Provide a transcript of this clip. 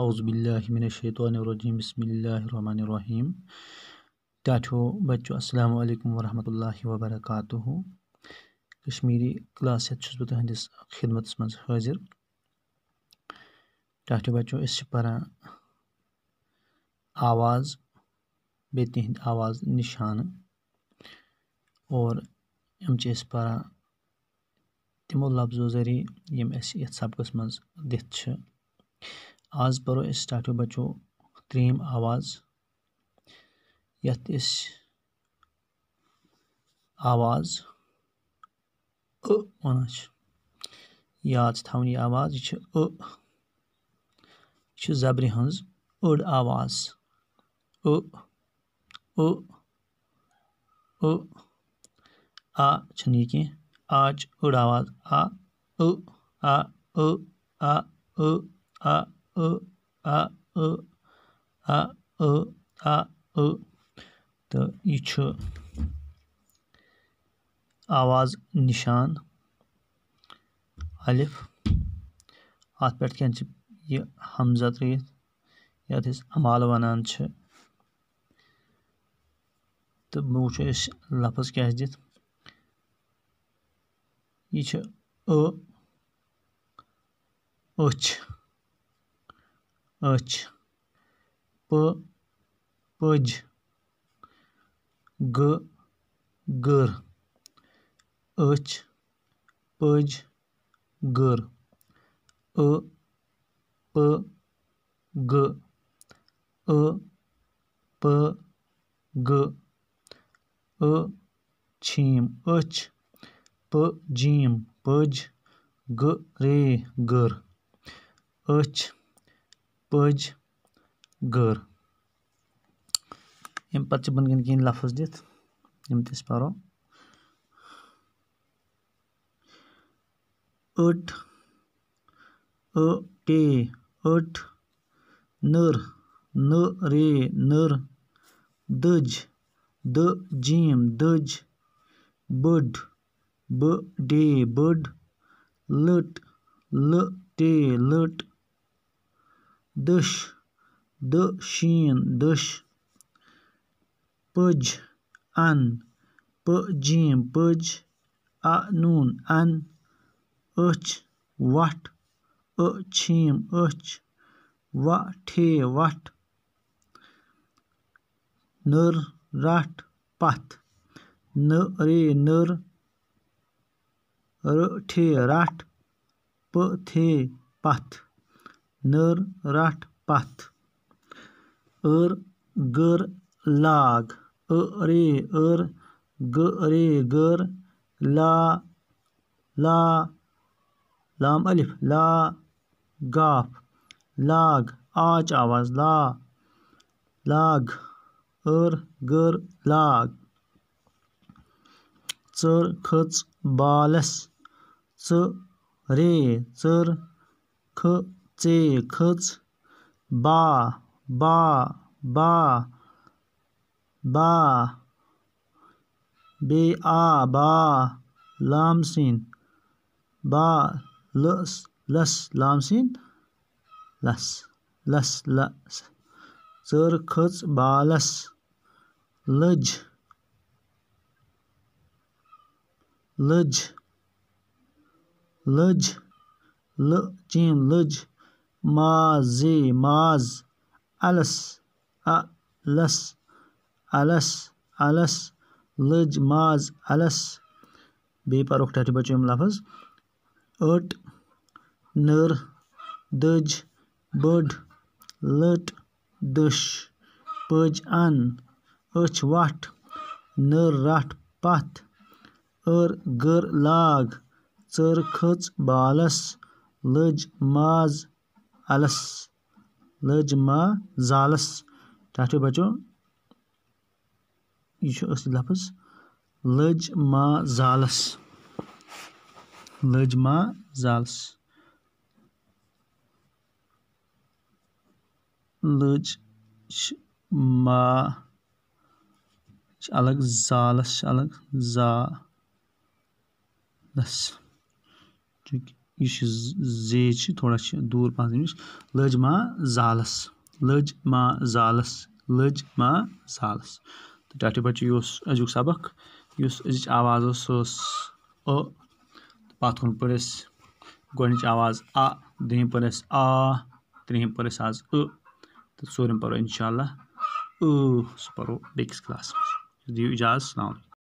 अज़बिल्लिमिनशैतरजीम बसमीम टाठो बच्चो अल्लाम वालेकुम वर्क कश्मीरी क्लास यत बह तुहंदिस खिदमत मज हाजिर टाठो बच्चों इस पढ़ान आवाज़ बे तिंद आवाज़ निशान और हम पढ़ान तमो लफ्जो जरिए ये अस यम सबकस मज दिख आज पढ़ो स्टार्ट बचो त्रम आवाज आवाज वन याद थवन आवाज यह यह जबरि हज आवाज अ अ आज अड़ आवाज आ अ आ अ आ अ आ अ आ अ आ अ आ अ तो यह छु आवाज़ निशान अलिफ अत पे कह ये हमजा त्रित ये अमाल वनान तो वो वो लफज क्या दित यह अ अछ أچھ پٔژھ گٔر أچھ پٔج گٔر أم أچھ پٔھی پٔج گ رے گٔر أچھ پٔج گٔر امہِ پتہٕ چھِ بۄن کٔنۍ کینٛہہ لفظ دِتھ یِم تہِ أسۍ پرو أٹ ٹے أٹ نٔر نہٕ رے نٔر دٔج دٔجیٖم دٔج بٔڑ بٔڑے بٔڑ لٔٹ لٔٹے لٔٹ دٔچھ دٔشیٖن دٔچھ پٔج اَن پٔجیٖم پٔج اَنوٗن اَن أچھ وَٹھ أچھیٖم أچھ وَٹھے وَٹھ نٔر رَٹھ پَتھ نٔرے نٔر رٔٹھے رَٹھ تھے پَتھ نٔر رَٹھ پَتھ ٲر غٲر لاگ ٲ رے ٲر غٲ رے غٲر لا لا لام الف لا گاف لاگ آ چھِ آواز لا لاگ ٲر غٲر لاگ ژٔر کھٔژ بالَس ژٕ رے ژٔر کھٔ चे खच बा बा बा बा बे आ बा लाम लामसिन बा लस लस लाम लामसिन लस लस लस चर खच चरखच بالس लज, लज, लज, लज, چیم लज माजे माज अलस अलस अलस अलस लज माज अलस बेपरोख ठहरे बच्चों में लफ्ज अट नर दज बड लट दश पज अन अच वाट नर राट पथ अर गर लाग चर खच बालस लज माज़ الس لجما زالس ٹھیک بچو یہ اصل لفظ لج ما زالس لج ما زالس لج ما الگ زالس الگ زالس ٹھیک यह जे थोड़ा दूर पहन नश लज मा जालस लज मा जालस लज मा जालस तो टाटे बच्चे यह अजुक सबक अज आवाज़ अ पत् पे गोच आवाज़ आ दुम पे आ त्रिम पे आज अ तो सोरम पो इनशा अ सो पो बेकिस क्लास मे दिव इजाज़ अलैक्